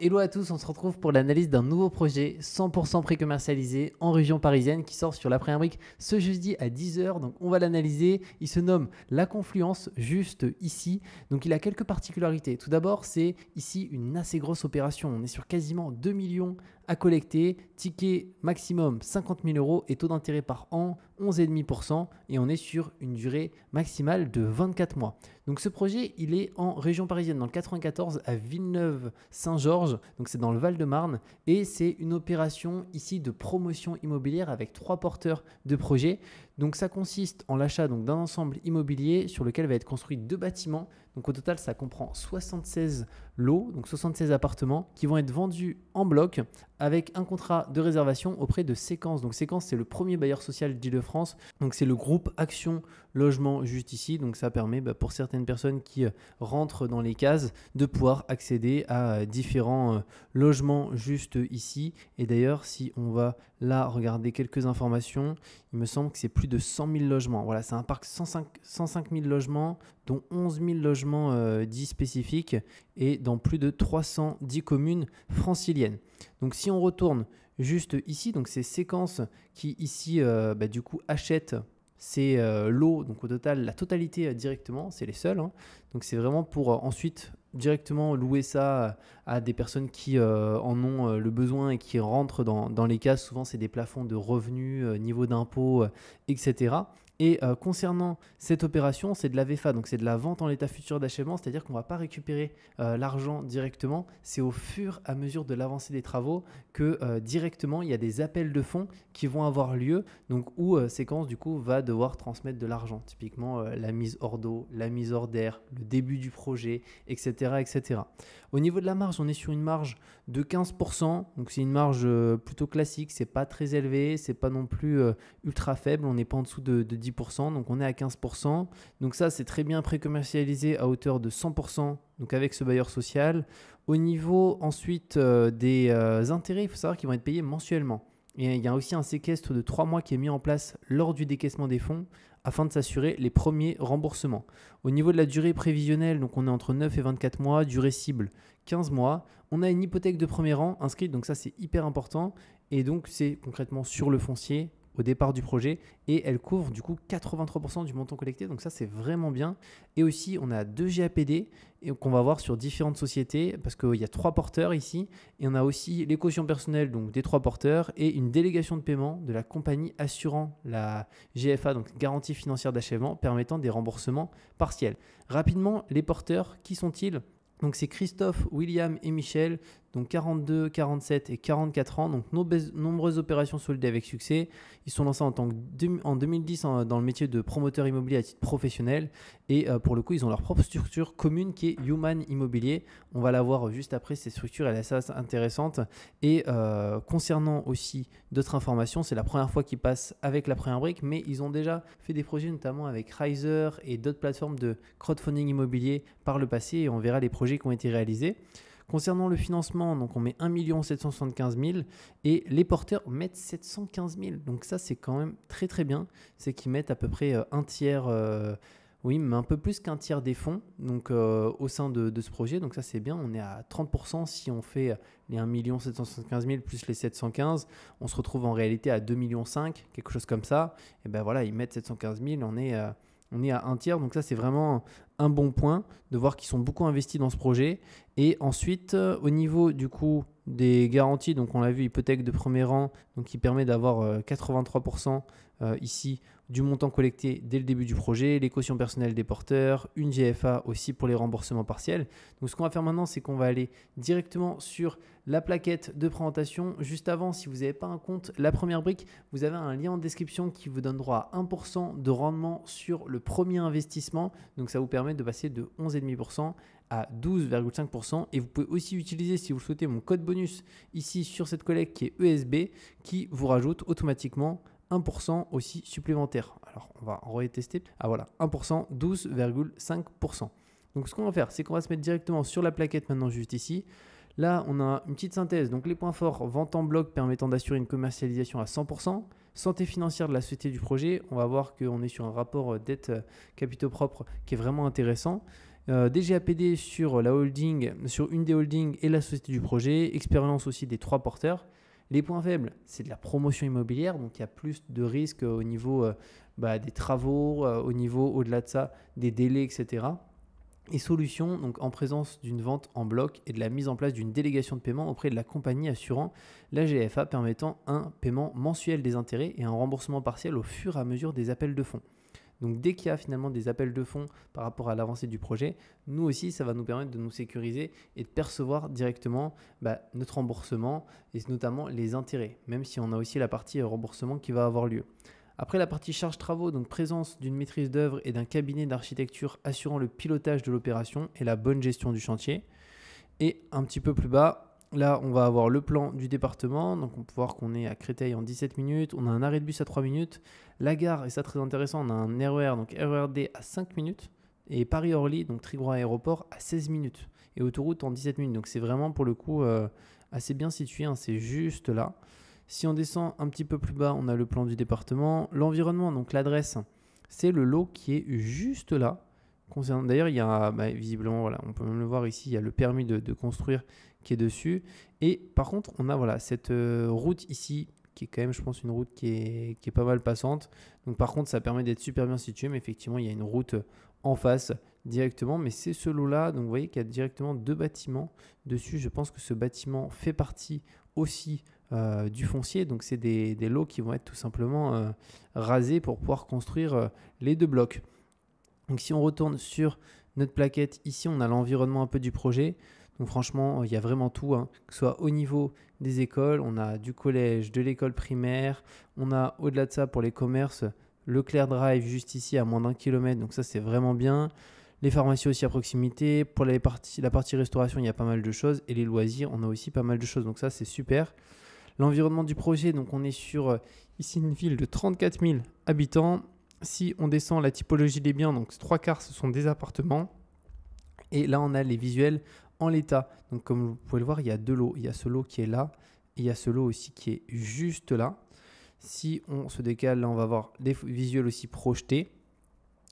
Hello à tous, on se retrouve pour l'analyse d'un nouveau projet 100% pré-commercialisé en région parisienne qui sort sur la première brique ce jeudi à 10h. Donc on va l'analyser. Il se nomme La Confluence juste ici. Donc il a quelques particularités. Tout d'abord, c'est ici une assez grosse opération. On est sur quasiment 2 millions à collecter. Ticket maximum 50 000 euros et taux d'intérêt par an 11,5%. Et on est sur une durée maximale de 24 mois. Donc ce projet, il est en région parisienne, dans le 94 à Villeneuve-Saint-Georges. Donc c'est dans le Val-de-Marne. Et c'est une opération ici de promotion immobilière avec trois porteurs de projet. Donc ça consiste en l'achat d'un ensemble immobilier sur lequel va être construit deux bâtiments. Donc au total, ça comprend 76 lots, donc 76 appartements qui vont être vendus en bloc avec un contrat de réservation auprès de Séquence. Donc Séquence, c'est le premier bailleur social d'Île-de-France. Donc c'est le groupe Action logement juste ici. Donc ça permet bah, pour certaines personnes qui euh, rentrent dans les cases de pouvoir accéder à euh, différents euh, logements juste ici. Et d'ailleurs, si on va là regarder quelques informations, il me semble que c'est plus de 100 000 logements. Voilà, c'est un parc 105, 000 logements, dont 11 000 logements dits spécifiques et dans plus de 310 communes franciliennes. Donc si on retourne juste ici, donc ces séquences qui ici bah, du coup achètent c'est euh, l'eau, donc au total, la totalité euh, directement, c'est les seuls. Hein. Donc c'est vraiment pour euh, ensuite directement louer ça à des personnes qui en ont le besoin et qui rentrent dans, dans les cases. Souvent, c'est des plafonds de revenus, niveau d'impôts, etc. Et euh, concernant cette opération, c'est de la VFA, donc c'est de la vente en l'état futur d'achèvement, c'est-à-dire qu'on ne va pas récupérer euh, l'argent directement, c'est au fur et à mesure de l'avancée des travaux que euh, directement il y a des appels de fonds qui vont avoir lieu, donc où Séquence du coup va devoir transmettre de l'argent, typiquement la mise hors d'eau, la mise hors d'air, le début du projet, etc. etc. Au niveau de la marge, on est sur une marge de 15%, donc c'est une marge euh, plutôt classique, c'est pas très élevé, c'est pas non plus euh, ultra faible, on n'est pas en dessous de, 10%, donc on est à 15%. Donc ça, c'est très bien pré-commercialisé à hauteur de 100% donc avec ce bailleur social. Au niveau ensuite euh, des intérêts, il faut savoir qu'ils vont être payés mensuellement. Et il y a aussi un séquestre de 3 mois qui est mis en place lors du décaissement des fonds afin de s'assurer les premiers remboursements. Au niveau de la durée prévisionnelle, donc on est entre 9 et 24 mois, durée cible 15 mois. On a une hypothèque de premier rang inscrite, donc ça c'est hyper important. Et donc c'est concrètement sur le foncier au départ du projet et elle couvre du coup 83% du montant collecté. Donc ça c'est vraiment bien. Et aussi on a deux GAPD qu'on va voir sur différentes sociétés parce qu'il y a trois porteurs ici et on a aussi les cautions personnelles donc des trois porteurs et une délégation de paiement de la compagnie assurant la GFA donc garantie financière d'achèvement permettant des remboursements partiels. Rapidement les porteurs qui sont-ils donc c'est Christophe, William et Michel, donc 42, 47 et 44 ans, donc nombreuses opérations soldées avec succès. Ils sont lancés en, en 2010 dans le métier de promoteur immobilier à titre professionnel et euh, pour le coup ils ont leur propre structure commune qui est Human Immobilier. On va la voir juste après, cette structure elle est assez intéressante. Et euh, concernant aussi d'autres informations, c'est la première fois qu'ils passent avec la première brique, mais ils ont déjà fait des projets notamment avec Riser et d'autres plateformes de crowdfunding immobilier par le passé et on verra les projets qui ont été réalisés. Concernant le financement, donc on met 1 775 000 et les porteurs mettent 715 000. Donc ça, c'est quand même très très bien. C'est qu'ils mettent à peu près euh, un tiers, euh, oui, mais un peu plus qu'un tiers des fonds donc, euh, au sein de, ce projet. Donc ça, c'est bien. On est à 30% si on fait les 1 775 000 plus les 715. On se retrouve en réalité à 2 millions quelque chose comme ça. Et ben voilà, ils mettent 715 000. On est... On est à un tiers, donc ça c'est vraiment un bon point de voir qu'ils sont beaucoup investis dans ce projet. Et ensuite, euh, au niveau du coup des garanties, donc on l'a vu, hypothèque de premier rang, donc qui permet d'avoir 83% euh, euh, ici du montant collecté dès le début du projet, les cautions personnelles des porteurs, une GFA aussi pour les remboursements partiels. Donc ce qu'on va faire maintenant, c'est qu'on va aller directement sur la plaquette de présentation. Juste avant, si vous n'avez pas un compte, la première brique, vous avez un lien en description qui vous donne droit à 1% de rendement sur le premier investissement. Donc ça vous permet de passer de 11,5% à 12,5% et vous pouvez aussi utiliser si vous le souhaitez mon code bonus ici sur cette collecte qui est ESB qui vous rajoute automatiquement 1% aussi supplémentaire. Alors on va retester. Ah voilà, 1%, 12,5%. Donc ce qu'on va faire, c'est qu'on va se mettre directement sur la plaquette maintenant juste ici. Là, on a une petite synthèse. Donc les points forts, vente en bloc permettant d'assurer une commercialisation à 100%. Santé financière de la société du projet, on va voir qu'on est sur un rapport euh, dette euh, capitaux propres qui est vraiment intéressant. DGAPD euh, sur la holding, sur une des holdings et la société du projet, expérience aussi des trois porteurs. Les points faibles, c'est de la promotion immobilière, donc il y a plus de risques euh, au niveau euh, bah, des travaux, euh, au niveau au-delà de ça des délais, etc. Et solution, donc en présence d'une vente en bloc et de la mise en place d'une délégation de paiement auprès de la compagnie assurant la GFA permettant un paiement mensuel des intérêts et un remboursement partiel au fur et à mesure des appels de fonds. Donc dès qu'il y a finalement des appels de fonds par rapport à l'avancée du projet, nous aussi, ça va nous permettre de nous sécuriser et de percevoir directement bah, notre remboursement et notamment les intérêts, même si on a aussi la partie euh, remboursement qui va avoir lieu. Après la partie charge travaux, donc présence d'une maîtrise d'œuvre et d'un cabinet d'architecture assurant le pilotage de l'opération et la bonne gestion du chantier. Et un petit peu plus bas, Là, on va avoir le plan du département. Donc, on peut voir qu'on est à Créteil en 17 minutes. On a un arrêt de bus à 3 minutes. La gare, et ça très intéressant, on a un RER, e donc RERD à 5 minutes. Et Paris-Orly, donc Trigouin Aéroport, à 16 minutes. Et autoroute en 17 minutes. Donc, c'est vraiment pour le coup euh, assez bien situé. Hein. c'est juste là. Si on descend un petit peu plus bas, on a le plan du département. L'environnement, donc l'adresse, c'est le lot qui est juste là. D'ailleurs, il y a bah, visiblement, voilà, on peut même le voir ici, il y a le permis de construire qui est dessus. Et par contre, on a voilà, cette euh, route ici qui est quand même, je pense, une route qui est, pas mal passante. Donc par contre, ça permet d'être super bien situé, mais effectivement, il y a une route en face directement. Mais c'est ce lot-là, donc vous voyez qu'il y a directement deux bâtiments dessus. Je pense que ce bâtiment fait partie aussi euh, du foncier. Donc c'est des, lots qui vont être tout simplement euh, rasés pour pouvoir construire les deux blocs. Donc si on retourne sur notre plaquette, ici on a l'environnement un peu du projet. Donc franchement, euh, il y a vraiment tout, hein. que ce soit au niveau des écoles, on a du collège, de l'école primaire, on a au-delà de ça pour les commerces, le Claire Drive juste ici à moins d'un kilomètre, donc ça c'est vraiment bien. Les pharmacies aussi à proximité, pour la partie, la partie restauration, il y a pas mal de choses, et les loisirs, on a aussi pas mal de choses, donc ça c'est super. L'environnement du projet, donc on est sur euh, ici une ville de 34 000 habitants. Si on descend la typologie des biens, donc trois quarts ce sont des appartements. Et là on a les visuels l'état. Donc comme vous pouvez le voir, il y a deux lots. Il y a ce lot qui est là et il y a ce lot aussi qui est juste là. Si on se décale, là on va voir des visuels aussi projetés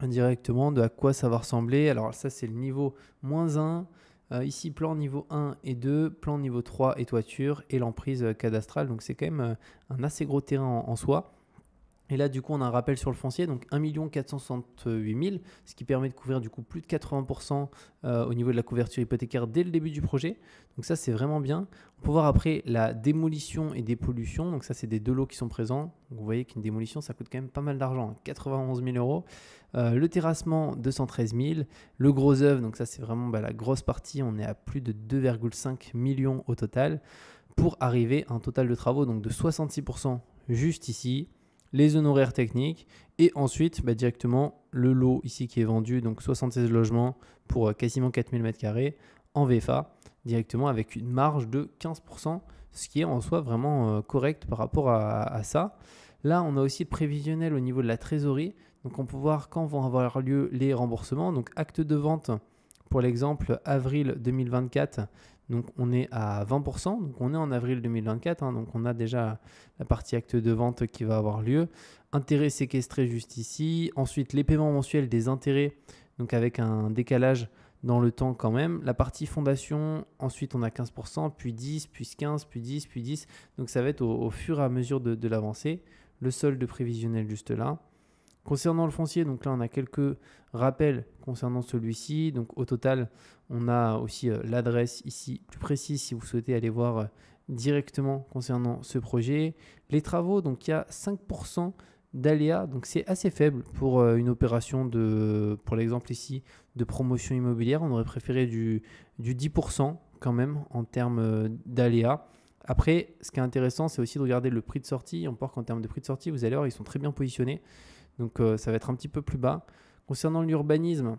indirectement de à quoi ça va ressembler. Alors ça c'est le niveau moins 1. Euh, ici plan niveau 1 et 2, plan niveau 3 et toiture et l'emprise euh, cadastrale. Donc c'est quand même euh, un assez gros terrain en soi. Et là, du coup, on a un rappel sur le foncier, donc 1 468 000, ce qui permet de couvrir du coup plus de 80% euh, au niveau de la couverture hypothécaire dès le début du projet. Donc ça, c'est vraiment bien. On peut voir après la démolition et dépollution. Donc ça, c'est des deux lots qui sont présents. vous voyez qu'une démolition, ça coûte quand même pas mal d'argent, 91 hein. 000 euros. Euh, le terrassement, 213 000. Le gros œuvre, donc ça, c'est vraiment bah, la grosse partie. On est à plus de 2,5 millions au total pour arriver à un total de travaux donc de 66% juste ici les honoraires techniques et ensuite bah, directement le lot ici qui est vendu, donc 76 logements pour euh, quasiment 4000 m2 en VFA, directement avec une marge de 15%, ce qui est en soi vraiment euh, correct par rapport à, ça. Là, on a aussi prévisionnel au niveau de la trésorerie, donc on peut voir quand vont avoir lieu les remboursements, donc acte de vente pour l'exemple avril 2024, donc on est à 20%, donc on est en avril 2024, hein. donc on a déjà la partie acte de vente qui va avoir lieu. Intérêts séquestrés juste ici, ensuite les paiements mensuels des intérêts, donc avec un décalage dans le temps quand même. La partie fondation, ensuite on a 15%, puis 10, puis 15, puis 10, puis 10, donc ça va être au, fur et à mesure de, de l'avancée. Le solde prévisionnel juste là. Concernant le foncier, donc là on a quelques rappels concernant celui-ci. Donc au total, on a aussi euh, l'adresse ici plus précise si vous souhaitez aller voir euh, directement concernant ce projet. Les travaux, donc il y a 5% d'aléas, donc c'est assez faible pour euh, une opération de, pour l'exemple ici, de promotion immobilière. On aurait préféré du, 10% quand même en termes d'aléas. Après, ce qui est intéressant, c'est aussi de regarder le prix de sortie. On voit qu'en termes de prix de sortie, vous allez voir, ils sont très bien positionnés. Donc euh, ça va être un petit peu plus bas. Concernant l'urbanisme,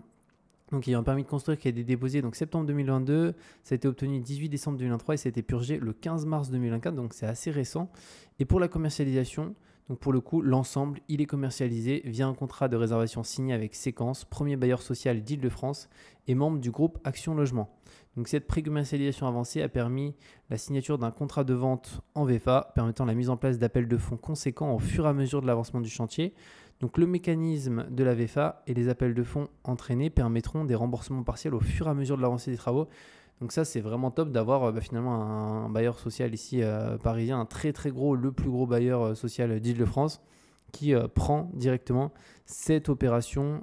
donc il y a un permis de construire qui a été déposé donc septembre 2022, ça a été obtenu 18 décembre 2023 et ça a été purgé le 15 mars 2024, donc c'est assez récent. Et pour la commercialisation, donc pour le coup, l'ensemble, il est commercialisé via un contrat de réservation signé avec Séquence, premier bailleur social d'Île-de-France et membre du groupe Action Logement. Donc cette pré-commercialisation avancée a permis la signature d'un contrat de vente en VFA permettant la mise en place d'appels de fonds conséquents au fur et à mesure de l'avancement du chantier. Donc le mécanisme de la VFA et les appels de fonds entraînés permettront des remboursements partiels au fur et à mesure de l'avancée des travaux donc ça, c'est vraiment top d'avoir euh, bah, finalement un, bailleur social ici euh, parisien, un très très gros, le plus gros bailleur euh, social d'Île-de-France, qui prend directement cette opération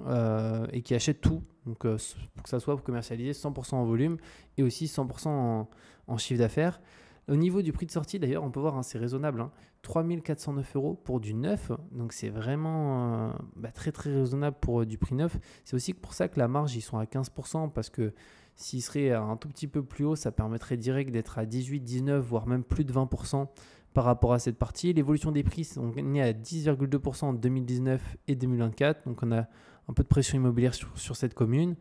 et qui achète tout, donc pour que ça soit commercialisé 100% en volume et aussi 100% en, chiffre d'affaires. Au niveau du prix de sortie, d'ailleurs, on peut voir, hein, c'est raisonnable, hein, 3409 euros pour du neuf, donc c'est vraiment bah, très très raisonnable pour du prix neuf. C'est aussi pour ça que la marge, ils sont à 15%, parce que s'il serait un tout petit peu plus haut, ça permettrait direct d'être à 18, 19, voire même plus de 20% par rapport à cette partie. L'évolution des prix, on est à 10,2% en 2019 et 2024, donc on a un peu de pression immobilière sur, cette commune.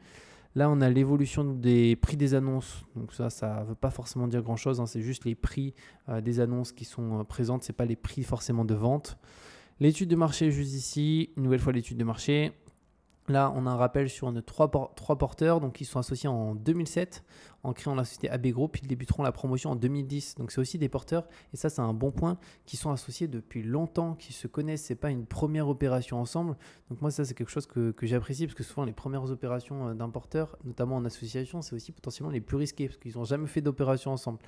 Là, on a l'évolution des prix des annonces. Donc ça, ça ne veut pas forcément dire grand-chose. Hein, c'est juste les prix euh, des annonces qui sont euh, présentes. Ce n'est pas les prix forcément de vente. L'étude de marché juste ici. Une nouvelle fois, l'étude de marché. Là, on a un rappel sur nos trois, porteurs, donc ils sont associés en 2007 en créant la société AB Group, ils débuteront la promotion en 2010. Donc c'est aussi des porteurs, et ça c'est un bon point, qui sont associés depuis longtemps, qui se connaissent, c'est pas une première opération ensemble. Donc moi ça c'est quelque chose que, j'apprécie, parce que souvent les premières opérations euh, d'un porteur, notamment en association, c'est aussi potentiellement les plus risquées, parce qu'ils n'ont jamais fait d'opération ensemble.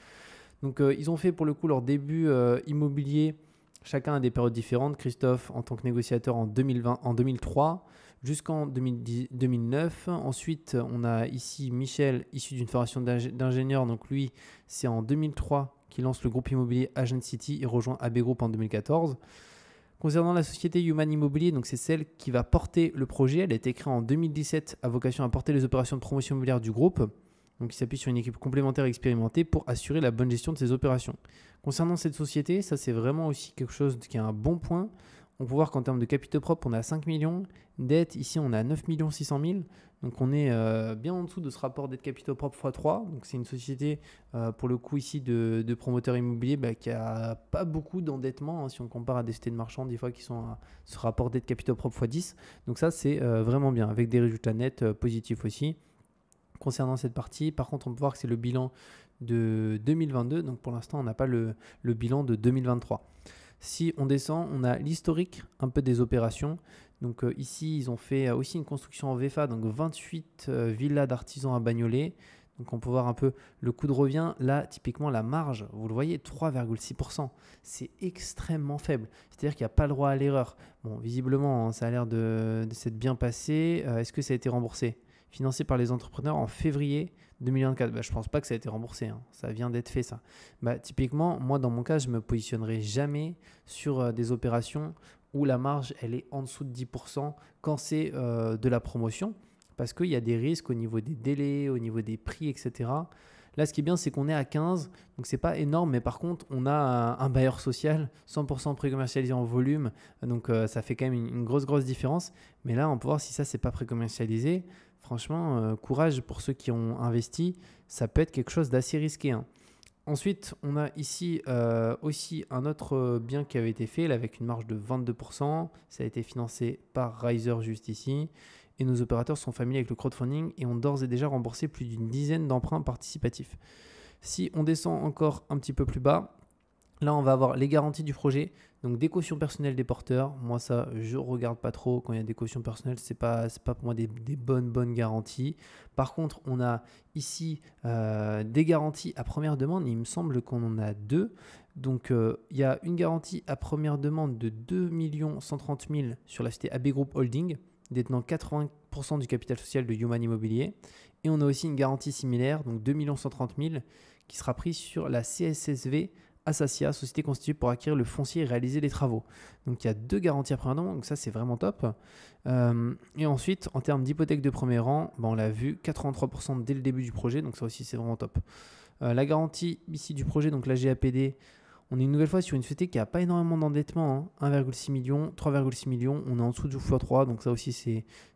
Donc euh, ils ont fait pour le coup leur début euh, immobilier, chacun à des périodes différentes. Christophe en tant que négociateur en, 2020, en 2003 jusqu'en 2009. Ensuite, on a ici Michel, issu d'une formation d'ingénieur. Donc lui, c'est en 2003 qu'il lance le groupe immobilier Agent City et rejoint AB Group en 2014. Concernant la société Human Immobilier, donc c'est celle qui va porter le projet. Elle a été créée en 2017 à vocation à porter les opérations de promotion immobilière du groupe. Donc il s'appuie sur une équipe complémentaire expérimentée pour assurer la bonne gestion de ses opérations. Concernant cette société, ça c'est vraiment aussi quelque chose qui a un bon point. On peut voir qu'en termes de capitaux propres, on a 5 millions. Dettes, ici, on a 9 600 000. Donc on est euh, bien en dessous de ce rapport dette capitaux propres x3. Donc c'est une société, euh, pour le coup, ici, de, promoteurs immobiliers bah, qui n'a pas beaucoup d'endettement, hein, si on compare à des sociétés de marchands, des fois, qui sont à ce rapport dette capitaux propres x10. Donc ça, c'est euh, vraiment bien, avec des résultats nets positifs aussi. Concernant cette partie, par contre, on peut voir que c'est le bilan de 2022. Donc pour l'instant, on n'a pas le bilan de 2023. Si on descend, on a l'historique un peu des opérations. Donc euh, ici, ils ont fait euh, aussi une construction en VFA, donc 28 euh, villas d'artisans à Bagnolet. Donc on peut voir un peu le coût de revient. Là, typiquement, la marge, vous le voyez, 3,6%. C'est extrêmement faible. C'est-à-dire qu'il n'y a pas le droit à l'erreur. Bon, visiblement, hein, ça a l'air de s'être bien passé. Est-ce que ça a été remboursé financé par les entrepreneurs en février 2024. Bah, je ne pense pas que ça a été remboursé, hein. ça vient d'être fait ça. Bah, typiquement, moi dans mon cas, je ne me positionnerai jamais sur euh, des opérations où la marge elle est en dessous de 10% quand c'est euh, de la promotion, parce qu'il y a des risques au niveau des délais, au niveau des prix, etc. Là, ce qui est bien, c'est qu'on est à 15, donc c'est pas énorme, mais par contre, on a un bailleur social 100% pré-commercialisé en volume, donc euh, ça fait quand même une, grosse, grosse différence. Mais là, on peut voir si ça, c'est pas pré-commercialisé. Franchement, euh, courage pour ceux qui ont investi, ça peut être quelque chose d'assez risqué. Hein. Ensuite, on a ici euh, aussi un autre bien qui avait été fait avec une marge de 22%. Ça a été financé par Riser juste ici et nos opérateurs sont familiers avec le crowdfunding et ont d'ores et déjà remboursé plus d'une dizaine d'emprunts participatifs. Si on descend encore un petit peu plus bas, là on va avoir les garanties du projet, donc des cautions personnelles des porteurs. Moi ça je regarde pas trop quand il y a des cautions personnelles, c'est pas pas pour moi des, bonnes bonnes garanties. Par contre on a ici euh, des garanties à première demande, il me semble qu'on en a deux. Donc euh, il y a une garantie à première demande de 2 130 000 sur la cité AB Group Holding détenant 80% du capital social de Human Immobilier. Et on a aussi une garantie similaire, donc 2 130 000, qui sera prise sur la CSSV Assassia, société constituée pour acquérir le foncier et réaliser les travaux. Donc il y a deux garanties à premier donc ça c'est vraiment top. Euh, et ensuite, en termes d'hypothèque de premier rang, ben, on l'a vu, 83% dès le début du projet, donc ça aussi c'est vraiment top. Euh, la garantie ici du projet, donc la GAPD, on est une nouvelle fois sur une société qui n'a pas énormément d'endettement. 1,6 hein. million, 3,6 millions. On est en dessous du x3. Donc ça aussi,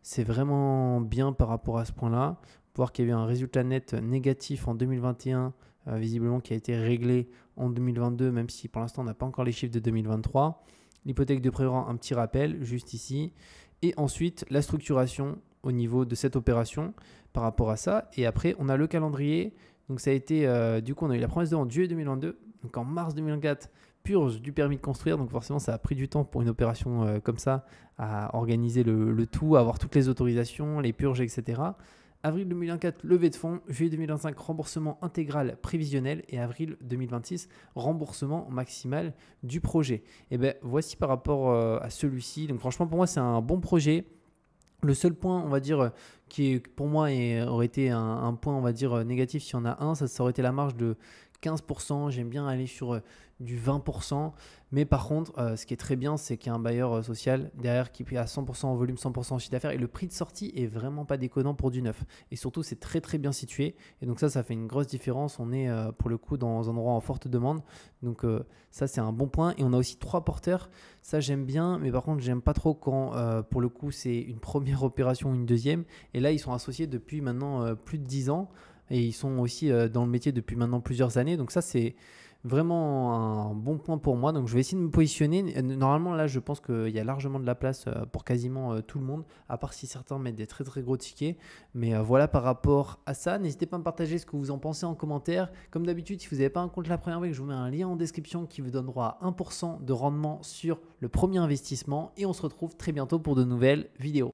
c'est vraiment bien par rapport à ce point-là. Voir qu'il y avait un résultat net négatif en 2021, euh, visiblement qui a été réglé en 2022, même si pour l'instant on n'a pas encore les chiffres de 2023. L'hypothèque de prélevement, un petit rappel juste ici. Et ensuite, la structuration au niveau de cette opération par rapport à ça. Et après, on a le calendrier donc ça a été, euh, du coup, on a eu la promesse de en juillet 2022. Donc en mars 2024, purge du permis de construire. Donc forcément, ça a pris du temps pour une opération euh, comme ça, à organiser le, tout, avoir toutes les autorisations, les purges, etc. Avril 2024, levée de fonds. Juillet 2025, remboursement intégral prévisionnel. Et avril 2026, remboursement maximal du projet. Et eh bien voici par rapport euh, à celui-ci. Donc franchement, pour moi, c'est un bon projet. Le seul point, on va dire, qui pour moi aurait été un, point, on va dire, négatif, s'il y en a un, ça, ça aurait été la marge de 15%, j'aime bien aller sur euh, du 20%. Mais par contre, euh, ce qui est très bien, c'est qu'il y a un bailleur euh, social derrière qui à 100% en volume, 100% en chiffre d'affaires. Et le prix de sortie est vraiment pas déconnant pour du neuf. Et surtout, c'est très très bien situé. Et donc ça, ça fait une grosse différence. On est pour le coup dans un endroit en forte demande. Donc ça, c'est un bon point. Et on a aussi trois porteurs. Ça, j'aime bien. Mais par contre, j'aime pas trop quand pour le coup, c'est une première opération ou une deuxième. Et là, ils sont associés depuis maintenant plus de 10 ans et ils sont aussi euh, dans le métier depuis maintenant plusieurs années. Donc ça, c'est vraiment un bon point pour moi. Donc je vais essayer de me positionner. Normalement, là, je pense qu'il y a largement de la place euh, pour quasiment euh, tout le monde, à part si certains mettent des très très gros tickets. Mais voilà par rapport à ça. N'hésitez pas à me partager ce que vous en pensez en commentaire. Comme d'habitude, si vous n'avez pas un compte la première veille, je vous mets un lien en description qui vous donnera 1% de rendement sur le premier investissement. Et on se retrouve très bientôt pour de nouvelles vidéos.